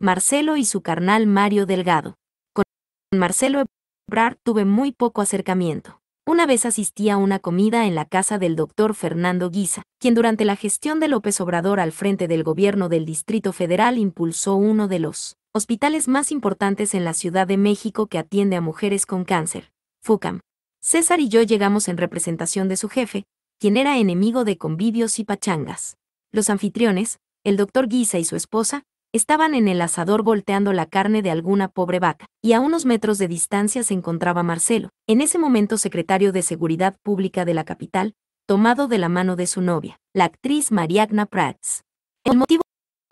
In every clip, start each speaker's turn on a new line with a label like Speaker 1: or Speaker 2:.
Speaker 1: Marcelo y su carnal Mario Delgado. Con Marcelo Ebrard tuve muy poco acercamiento. Una vez asistí a una comida en la casa del doctor Fernando Guisa, quien durante la gestión de López Obrador al frente del gobierno del Distrito Federal impulsó uno de los hospitales más importantes en la Ciudad de México que atiende a mujeres con cáncer, FUCAM. César y yo llegamos en representación de su jefe, quien era enemigo de convivios y pachangas. Los anfitriones, el doctor Guisa y su esposa, Estaban en el asador volteando la carne de alguna pobre vaca, y a unos metros de distancia se encontraba Marcelo, en ese momento secretario de Seguridad Pública de la capital, tomado de la mano de su novia, la actriz Mariagna Prats. El motivo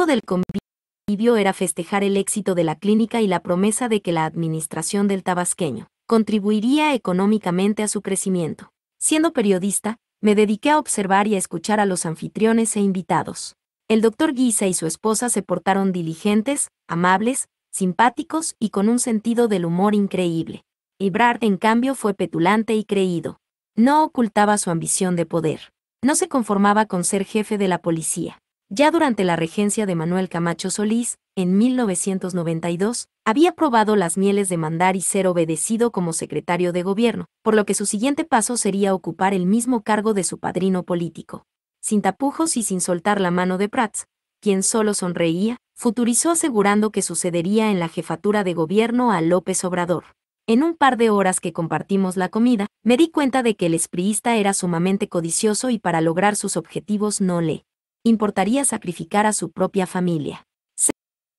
Speaker 1: del convivio era festejar el éxito de la clínica y la promesa de que la administración del tabasqueño contribuiría económicamente a su crecimiento. Siendo periodista, me dediqué a observar y a escuchar a los anfitriones e invitados. El doctor Guisa y su esposa se portaron diligentes, amables, simpáticos y con un sentido del humor increíble. Ebrard, en cambio, fue petulante y creído. No ocultaba su ambición de poder. No se conformaba con ser jefe de la policía. Ya durante la regencia de Manuel Camacho Solís, en 1992, había probado las mieles de mandar y ser obedecido como secretario de gobierno, por lo que su siguiente paso sería ocupar el mismo cargo de su padrino político sin tapujos y sin soltar la mano de Prats, quien solo sonreía, futurizó asegurando que sucedería en la jefatura de gobierno a López Obrador. En un par de horas que compartimos la comida, me di cuenta de que el espriista era sumamente codicioso y para lograr sus objetivos no le importaría sacrificar a su propia familia.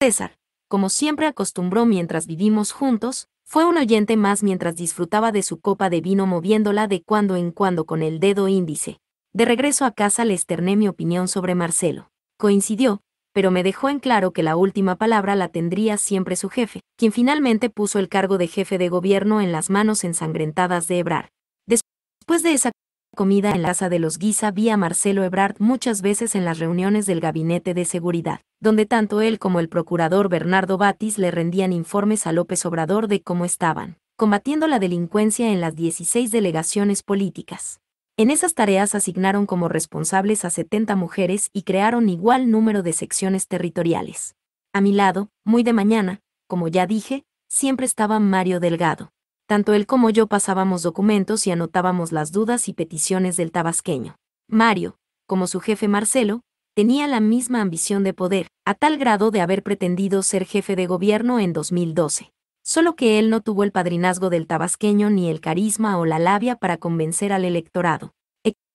Speaker 1: César, como siempre acostumbró mientras vivimos juntos, fue un oyente más mientras disfrutaba de su copa de vino moviéndola de cuando en cuando con el dedo índice. De regreso a casa le externé mi opinión sobre Marcelo. Coincidió, pero me dejó en claro que la última palabra la tendría siempre su jefe, quien finalmente puso el cargo de jefe de gobierno en las manos ensangrentadas de Ebrard. Después de esa comida en la casa de los Guisa vi a Marcelo Ebrard muchas veces en las reuniones del Gabinete de Seguridad, donde tanto él como el procurador Bernardo Batis le rendían informes a López Obrador de cómo estaban, combatiendo la delincuencia en las 16 delegaciones políticas. En esas tareas asignaron como responsables a 70 mujeres y crearon igual número de secciones territoriales. A mi lado, muy de mañana, como ya dije, siempre estaba Mario Delgado. Tanto él como yo pasábamos documentos y anotábamos las dudas y peticiones del tabasqueño. Mario, como su jefe Marcelo, tenía la misma ambición de poder, a tal grado de haber pretendido ser jefe de gobierno en 2012 solo que él no tuvo el padrinazgo del tabasqueño ni el carisma o la labia para convencer al electorado.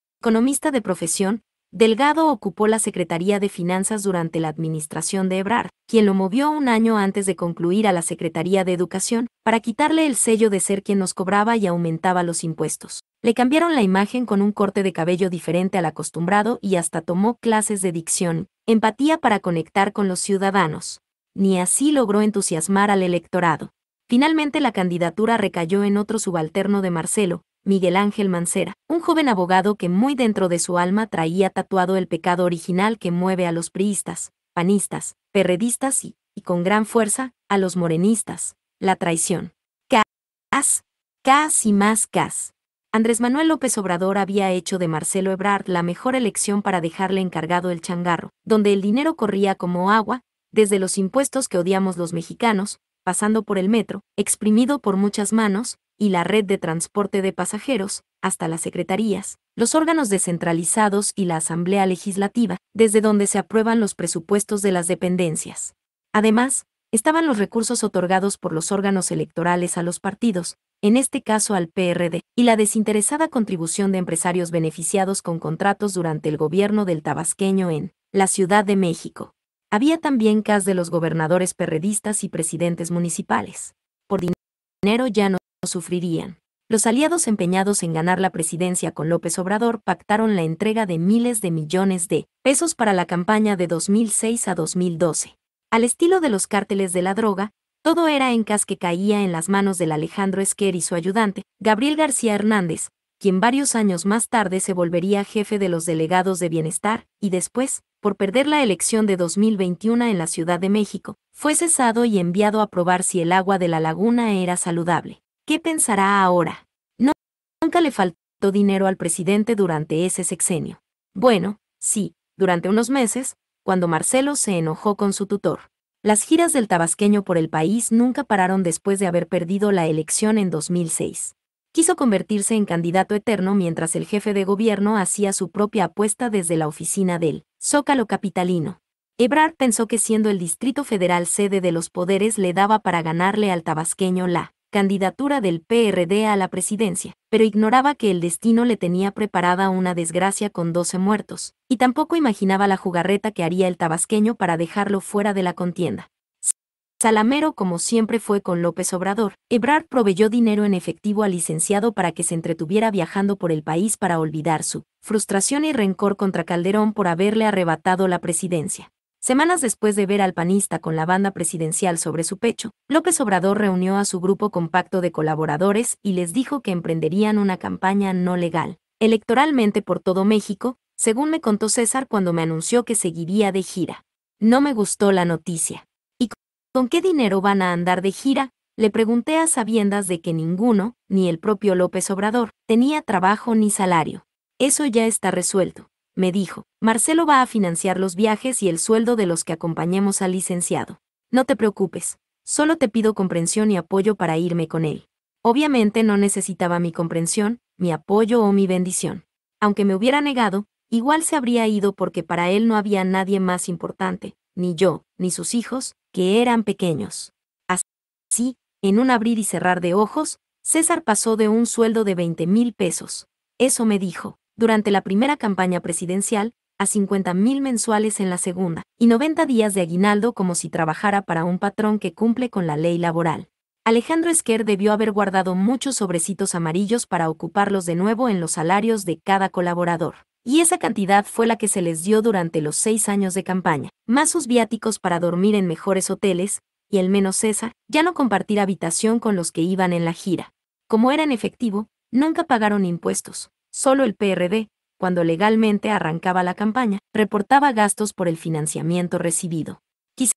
Speaker 1: Economista de profesión, Delgado ocupó la Secretaría de Finanzas durante la administración de Ebrard, quien lo movió un año antes de concluir a la Secretaría de Educación, para quitarle el sello de ser quien nos cobraba y aumentaba los impuestos. Le cambiaron la imagen con un corte de cabello diferente al acostumbrado y hasta tomó clases de dicción, empatía para conectar con los ciudadanos. Ni así logró entusiasmar al electorado. Finalmente la candidatura recayó en otro subalterno de Marcelo, Miguel Ángel Mancera, un joven abogado que muy dentro de su alma traía tatuado el pecado original que mueve a los priistas, panistas, perredistas y, y con gran fuerza, a los morenistas, la traición. Cas, cas y más cas. Andrés Manuel López Obrador había hecho de Marcelo Ebrard la mejor elección para dejarle encargado el changarro, donde el dinero corría como agua, desde los impuestos que odiamos los mexicanos, pasando por el metro, exprimido por muchas manos, y la red de transporte de pasajeros, hasta las secretarías, los órganos descentralizados y la Asamblea Legislativa, desde donde se aprueban los presupuestos de las dependencias. Además, estaban los recursos otorgados por los órganos electorales a los partidos, en este caso al PRD, y la desinteresada contribución de empresarios beneficiados con contratos durante el gobierno del tabasqueño en la Ciudad de México. Había también cas de los gobernadores perredistas y presidentes municipales. Por dinero ya no sufrirían. Los aliados empeñados en ganar la presidencia con López Obrador pactaron la entrega de miles de millones de pesos para la campaña de 2006 a 2012. Al estilo de los cárteles de la droga, todo era en cas que caía en las manos del Alejandro Esquer y su ayudante, Gabriel García Hernández, quien varios años más tarde se volvería jefe de los delegados de bienestar y después por perder la elección de 2021 en la Ciudad de México, fue cesado y enviado a probar si el agua de la laguna era saludable. ¿Qué pensará ahora? No, nunca le faltó dinero al presidente durante ese sexenio. Bueno, sí, durante unos meses, cuando Marcelo se enojó con su tutor. Las giras del tabasqueño por el país nunca pararon después de haber perdido la elección en 2006. Quiso convertirse en candidato eterno mientras el jefe de gobierno hacía su propia apuesta desde la oficina él. Zócalo capitalino. Ebrard pensó que siendo el Distrito Federal sede de los poderes le daba para ganarle al tabasqueño la candidatura del PRD a la presidencia, pero ignoraba que el destino le tenía preparada una desgracia con 12 muertos, y tampoco imaginaba la jugarreta que haría el tabasqueño para dejarlo fuera de la contienda. Salamero como siempre fue con López Obrador, Ebrard proveyó dinero en efectivo al licenciado para que se entretuviera viajando por el país para olvidar su frustración y rencor contra Calderón por haberle arrebatado la presidencia. Semanas después de ver al panista con la banda presidencial sobre su pecho, López Obrador reunió a su grupo compacto de colaboradores y les dijo que emprenderían una campaña no legal, electoralmente por todo México, según me contó César cuando me anunció que seguiría de gira. No me gustó la noticia. ¿Con qué dinero van a andar de gira? Le pregunté a sabiendas de que ninguno, ni el propio López Obrador, tenía trabajo ni salario. Eso ya está resuelto, me dijo. Marcelo va a financiar los viajes y el sueldo de los que acompañemos al licenciado. No te preocupes, solo te pido comprensión y apoyo para irme con él. Obviamente no necesitaba mi comprensión, mi apoyo o mi bendición. Aunque me hubiera negado, igual se habría ido porque para él no había nadie más importante, ni yo, ni sus hijos, que eran pequeños. Así, en un abrir y cerrar de ojos, César pasó de un sueldo de 20 mil pesos, eso me dijo, durante la primera campaña presidencial, a 50 mil mensuales en la segunda, y 90 días de aguinaldo como si trabajara para un patrón que cumple con la ley laboral. Alejandro Esquer debió haber guardado muchos sobrecitos amarillos para ocuparlos de nuevo en los salarios de cada colaborador y esa cantidad fue la que se les dio durante los seis años de campaña, más sus viáticos para dormir en mejores hoteles, y el menos esa, ya no compartir habitación con los que iban en la gira. Como era en efectivo, nunca pagaron impuestos, solo el PRD, cuando legalmente arrancaba la campaña, reportaba gastos por el financiamiento recibido. Quizá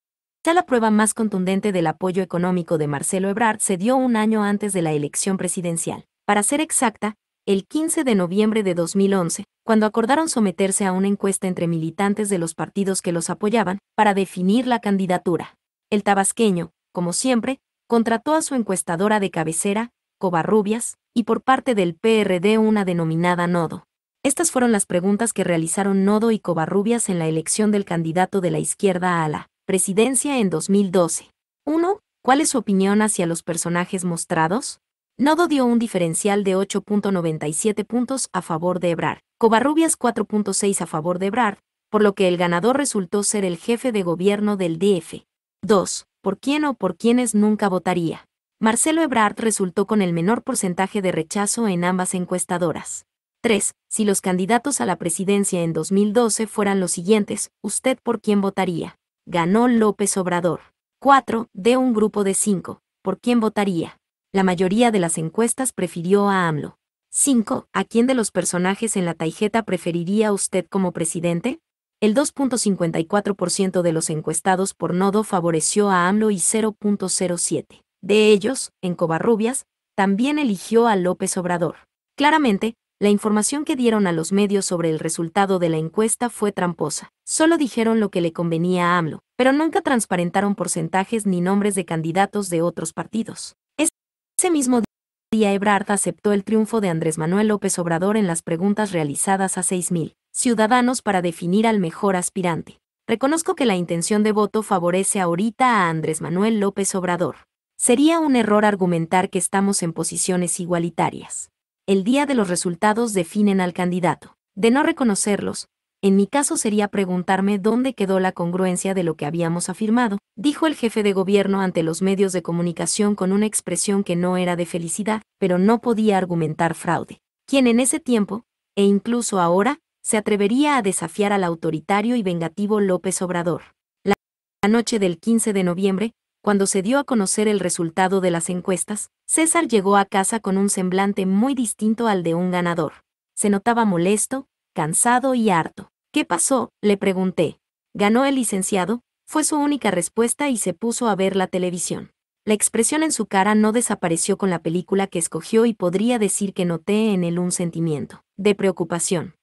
Speaker 1: la prueba más contundente del apoyo económico de Marcelo Ebrard se dio un año antes de la elección presidencial. Para ser exacta, el 15 de noviembre de 2011, cuando acordaron someterse a una encuesta entre militantes de los partidos que los apoyaban para definir la candidatura. El tabasqueño, como siempre, contrató a su encuestadora de cabecera, Covarrubias, y por parte del PRD una denominada Nodo. Estas fueron las preguntas que realizaron Nodo y Covarrubias en la elección del candidato de la izquierda a la presidencia en 2012. 1. ¿Cuál es su opinión hacia los personajes mostrados? Nodo dio un diferencial de 8.97 puntos a favor de Ebrard, Covarrubias 4.6 a favor de Ebrard, por lo que el ganador resultó ser el jefe de gobierno del DF. 2. ¿Por quién o por quiénes nunca votaría? Marcelo Ebrard resultó con el menor porcentaje de rechazo en ambas encuestadoras. 3. Si los candidatos a la presidencia en 2012 fueran los siguientes, ¿usted por quién votaría? Ganó López Obrador. 4. De un grupo de 5. ¿Por quién votaría? la mayoría de las encuestas prefirió a AMLO. 5. ¿A quién de los personajes en la tarjeta preferiría usted como presidente? El 2.54% de los encuestados por Nodo favoreció a AMLO y 0.07. De ellos, en Covarrubias, también eligió a López Obrador. Claramente, la información que dieron a los medios sobre el resultado de la encuesta fue tramposa. Solo dijeron lo que le convenía a AMLO, pero nunca transparentaron porcentajes ni nombres de candidatos de otros partidos. Ese mismo día Ebrard aceptó el triunfo de Andrés Manuel López Obrador en las preguntas realizadas a 6.000 ciudadanos para definir al mejor aspirante. Reconozco que la intención de voto favorece ahorita a Andrés Manuel López Obrador. Sería un error argumentar que estamos en posiciones igualitarias. El día de los resultados definen al candidato. De no reconocerlos, en mi caso sería preguntarme dónde quedó la congruencia de lo que habíamos afirmado, dijo el jefe de gobierno ante los medios de comunicación con una expresión que no era de felicidad, pero no podía argumentar fraude. Quien en ese tiempo, e incluso ahora, se atrevería a desafiar al autoritario y vengativo López Obrador. La noche del 15 de noviembre, cuando se dio a conocer el resultado de las encuestas, César llegó a casa con un semblante muy distinto al de un ganador. Se notaba molesto, cansado y harto. ¿Qué pasó? le pregunté. ¿Ganó el licenciado? Fue su única respuesta y se puso a ver la televisión. La expresión en su cara no desapareció con la película que escogió y podría decir que noté en él un sentimiento de preocupación.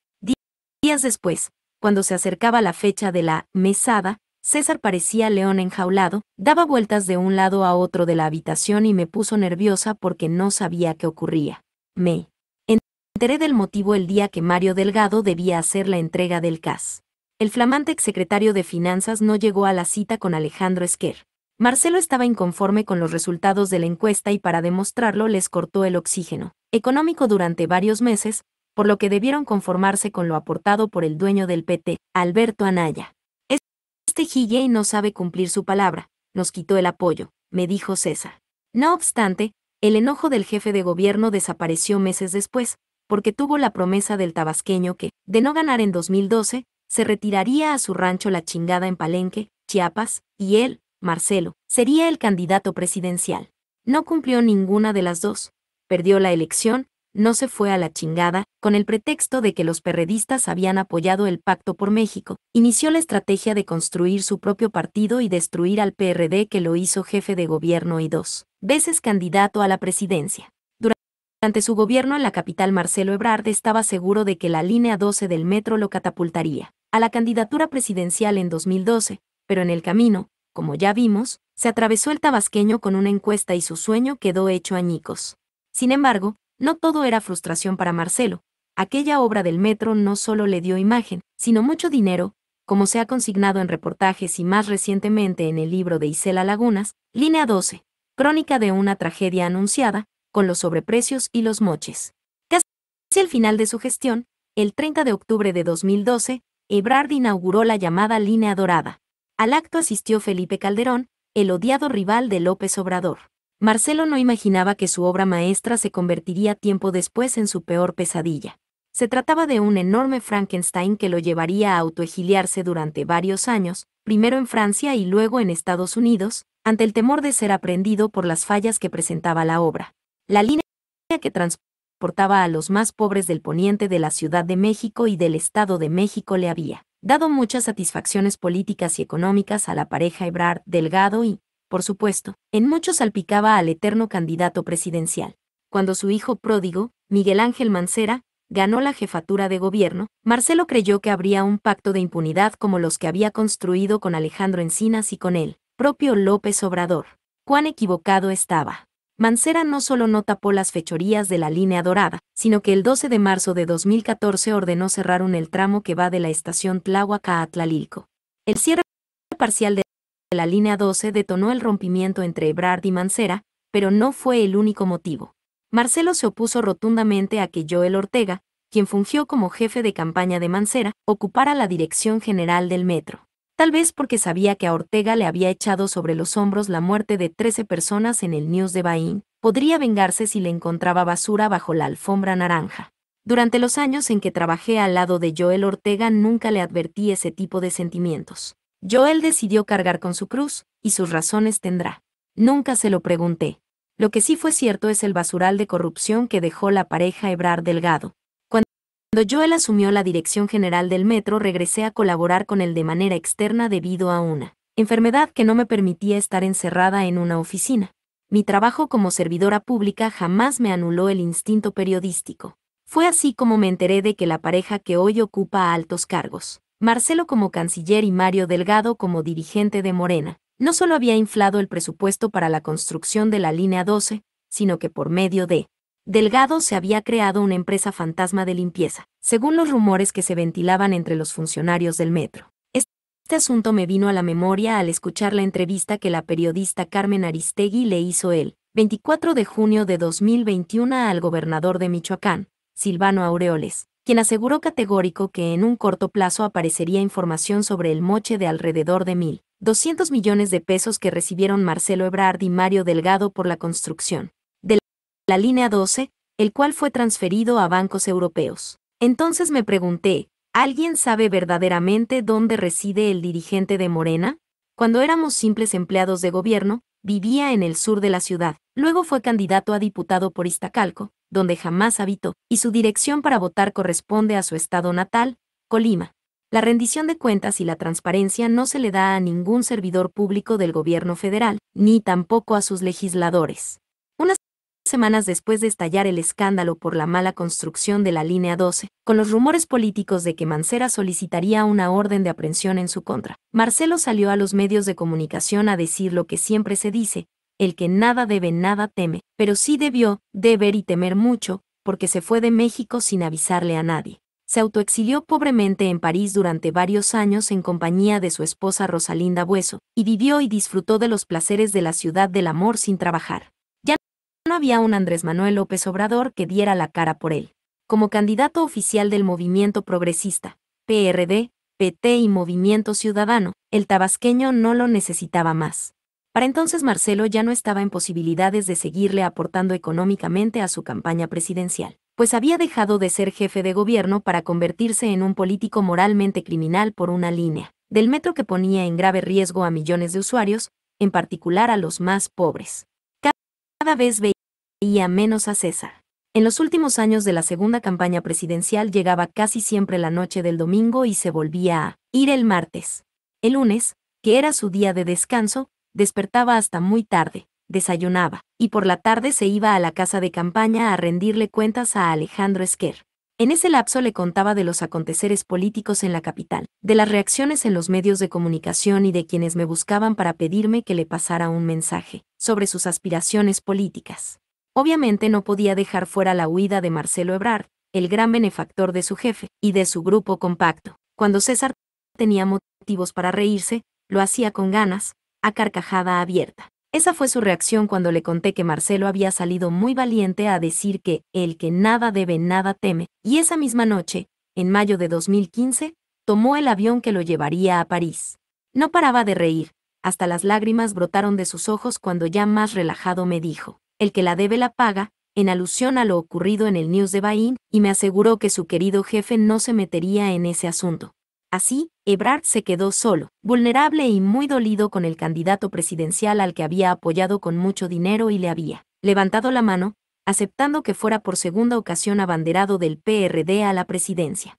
Speaker 1: Días después, cuando se acercaba la fecha de la mesada, César parecía león enjaulado, daba vueltas de un lado a otro de la habitación y me puso nerviosa porque no sabía qué ocurría. Me enteré del motivo el día que Mario Delgado debía hacer la entrega del CAS. El flamante secretario de Finanzas no llegó a la cita con Alejandro Esquer. Marcelo estaba inconforme con los resultados de la encuesta y para demostrarlo les cortó el oxígeno económico durante varios meses, por lo que debieron conformarse con lo aportado por el dueño del PT, Alberto Anaya. Este Gilley no sabe cumplir su palabra, nos quitó el apoyo, me dijo César. No obstante, el enojo del jefe de gobierno desapareció meses después, porque tuvo la promesa del tabasqueño que, de no ganar en 2012, se retiraría a su rancho La Chingada en Palenque, Chiapas, y él, Marcelo, sería el candidato presidencial. No cumplió ninguna de las dos. Perdió la elección, no se fue a la chingada, con el pretexto de que los perredistas habían apoyado el Pacto por México. Inició la estrategia de construir su propio partido y destruir al PRD que lo hizo jefe de gobierno y dos veces candidato a la presidencia. Ante su gobierno en la capital, Marcelo Ebrard estaba seguro de que la línea 12 del metro lo catapultaría a la candidatura presidencial en 2012, pero en el camino, como ya vimos, se atravesó el tabasqueño con una encuesta y su sueño quedó hecho añicos. Sin embargo, no todo era frustración para Marcelo. Aquella obra del metro no solo le dio imagen, sino mucho dinero, como se ha consignado en reportajes y más recientemente en el libro de Isela Lagunas, Línea 12, Crónica de una tragedia anunciada, con los sobreprecios y los moches. Casi al final de su gestión, el 30 de octubre de 2012, Ebrard inauguró la llamada Línea Dorada. Al acto asistió Felipe Calderón, el odiado rival de López Obrador. Marcelo no imaginaba que su obra maestra se convertiría tiempo después en su peor pesadilla. Se trataba de un enorme Frankenstein que lo llevaría a autoexiliarse durante varios años, primero en Francia y luego en Estados Unidos, ante el temor de ser aprendido por las fallas que presentaba la obra la línea que transportaba a los más pobres del poniente de la Ciudad de México y del Estado de México le había dado muchas satisfacciones políticas y económicas a la pareja Ebrard Delgado y, por supuesto, en muchos salpicaba al eterno candidato presidencial. Cuando su hijo pródigo, Miguel Ángel Mancera, ganó la jefatura de gobierno, Marcelo creyó que habría un pacto de impunidad como los que había construido con Alejandro Encinas y con él, propio López Obrador. Cuán equivocado estaba. Mancera no solo no tapó las fechorías de la línea dorada, sino que el 12 de marzo de 2014 ordenó un el tramo que va de la estación Tláhuac a Atlalilco. El cierre parcial de la línea 12 detonó el rompimiento entre Ebrard y Mancera, pero no fue el único motivo. Marcelo se opuso rotundamente a que Joel Ortega, quien fungió como jefe de campaña de Mancera, ocupara la dirección general del metro tal vez porque sabía que a Ortega le había echado sobre los hombros la muerte de 13 personas en el News de Bahín, podría vengarse si le encontraba basura bajo la alfombra naranja. Durante los años en que trabajé al lado de Joel Ortega nunca le advertí ese tipo de sentimientos. Joel decidió cargar con su cruz, y sus razones tendrá. Nunca se lo pregunté. Lo que sí fue cierto es el basural de corrupción que dejó la pareja Ebrar Delgado. Cuando Joel asumió la dirección general del metro regresé a colaborar con él de manera externa debido a una enfermedad que no me permitía estar encerrada en una oficina. Mi trabajo como servidora pública jamás me anuló el instinto periodístico. Fue así como me enteré de que la pareja que hoy ocupa altos cargos, Marcelo como canciller y Mario Delgado como dirigente de Morena, no solo había inflado el presupuesto para la construcción de la línea 12, sino que por medio de Delgado se había creado una empresa fantasma de limpieza, según los rumores que se ventilaban entre los funcionarios del metro. Este asunto me vino a la memoria al escuchar la entrevista que la periodista Carmen Aristegui le hizo el 24 de junio de 2021 al gobernador de Michoacán, Silvano Aureoles, quien aseguró categórico que en un corto plazo aparecería información sobre el moche de alrededor de 1.200 millones de pesos que recibieron Marcelo Ebrard y Mario Delgado por la construcción la línea 12, el cual fue transferido a bancos europeos. Entonces me pregunté, ¿alguien sabe verdaderamente dónde reside el dirigente de Morena? Cuando éramos simples empleados de gobierno, vivía en el sur de la ciudad. Luego fue candidato a diputado por Iztacalco, donde jamás habitó, y su dirección para votar corresponde a su estado natal, Colima. La rendición de cuentas y la transparencia no se le da a ningún servidor público del gobierno federal, ni tampoco a sus legisladores. Una semanas después de estallar el escándalo por la mala construcción de la línea 12, con los rumores políticos de que Mancera solicitaría una orden de aprehensión en su contra. Marcelo salió a los medios de comunicación a decir lo que siempre se dice, el que nada debe nada teme, pero sí debió, deber y temer mucho, porque se fue de México sin avisarle a nadie. Se autoexilió pobremente en París durante varios años en compañía de su esposa Rosalinda Bueso, y vivió y disfrutó de los placeres de la ciudad del amor sin trabajar. No había un Andrés Manuel López Obrador que diera la cara por él. Como candidato oficial del movimiento progresista, PRD, PT y Movimiento Ciudadano, el tabasqueño no lo necesitaba más. Para entonces Marcelo ya no estaba en posibilidades de seguirle aportando económicamente a su campaña presidencial, pues había dejado de ser jefe de gobierno para convertirse en un político moralmente criminal por una línea, del metro que ponía en grave riesgo a millones de usuarios, en particular a los más pobres. Cada vez veía menos a César. En los últimos años de la segunda campaña presidencial llegaba casi siempre la noche del domingo y se volvía a ir el martes. El lunes, que era su día de descanso, despertaba hasta muy tarde, desayunaba, y por la tarde se iba a la casa de campaña a rendirle cuentas a Alejandro Esquer. En ese lapso le contaba de los aconteceres políticos en la capital, de las reacciones en los medios de comunicación y de quienes me buscaban para pedirme que le pasara un mensaje sobre sus aspiraciones políticas. Obviamente no podía dejar fuera la huida de Marcelo Ebrard, el gran benefactor de su jefe y de su grupo compacto. Cuando César tenía motivos para reírse, lo hacía con ganas, a carcajada abierta. Esa fue su reacción cuando le conté que Marcelo había salido muy valiente a decir que el que nada debe nada teme, y esa misma noche, en mayo de 2015, tomó el avión que lo llevaría a París. No paraba de reír, hasta las lágrimas brotaron de sus ojos cuando ya más relajado me dijo, el que la debe la paga, en alusión a lo ocurrido en el News de Bahín, y me aseguró que su querido jefe no se metería en ese asunto. Así, Ebrard se quedó solo, vulnerable y muy dolido con el candidato presidencial al que había apoyado con mucho dinero y le había levantado la mano, aceptando que fuera por segunda ocasión abanderado del PRD a la presidencia.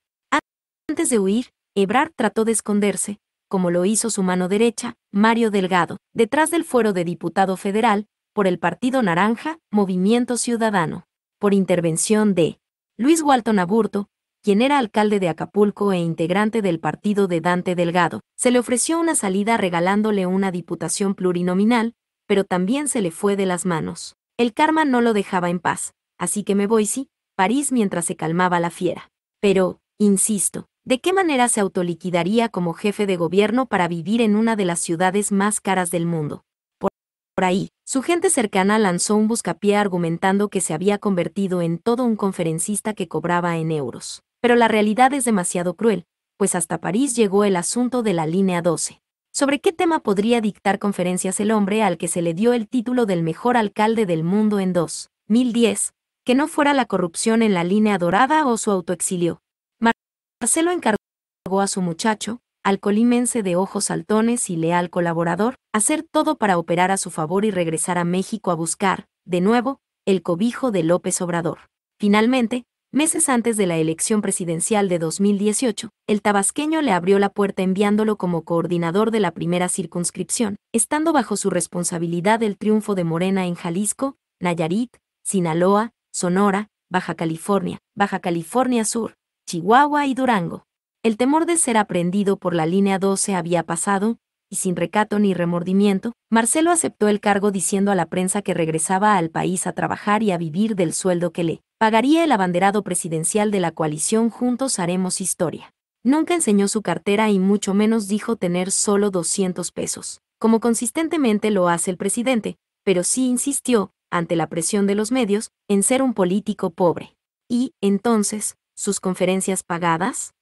Speaker 1: Antes de huir, Ebrard trató de esconderse, como lo hizo su mano derecha, Mario Delgado, detrás del fuero de diputado federal, por el Partido Naranja, Movimiento Ciudadano, por intervención de Luis Walton Aburto, quien era alcalde de Acapulco e integrante del partido de Dante Delgado. Se le ofreció una salida regalándole una diputación plurinominal, pero también se le fue de las manos. El karma no lo dejaba en paz, así que me voy, sí, París mientras se calmaba la fiera. Pero, insisto, ¿de qué manera se autoliquidaría como jefe de gobierno para vivir en una de las ciudades más caras del mundo? Por ahí, su gente cercana lanzó un buscapié argumentando que se había convertido en todo un conferencista que cobraba en euros. Pero la realidad es demasiado cruel, pues hasta París llegó el asunto de la línea 12. ¿Sobre qué tema podría dictar conferencias el hombre al que se le dio el título del mejor alcalde del mundo en 2010, que no fuera la corrupción en la línea dorada o su autoexilio? Marcelo encargó a su muchacho, al colimense de ojos saltones y leal colaborador, hacer todo para operar a su favor y regresar a México a buscar, de nuevo, el cobijo de López Obrador. Finalmente, Meses antes de la elección presidencial de 2018, el tabasqueño le abrió la puerta enviándolo como coordinador de la primera circunscripción, estando bajo su responsabilidad el triunfo de Morena en Jalisco, Nayarit, Sinaloa, Sonora, Baja California, Baja California Sur, Chihuahua y Durango. El temor de ser aprendido por la línea 12 había pasado, y sin recato ni remordimiento, Marcelo aceptó el cargo diciendo a la prensa que regresaba al país a trabajar y a vivir del sueldo que le pagaría el abanderado presidencial de la coalición Juntos Haremos Historia. Nunca enseñó su cartera y mucho menos dijo tener solo 200 pesos, como consistentemente lo hace el presidente, pero sí insistió, ante la presión de los medios, en ser un político pobre. Y, entonces, sus conferencias pagadas?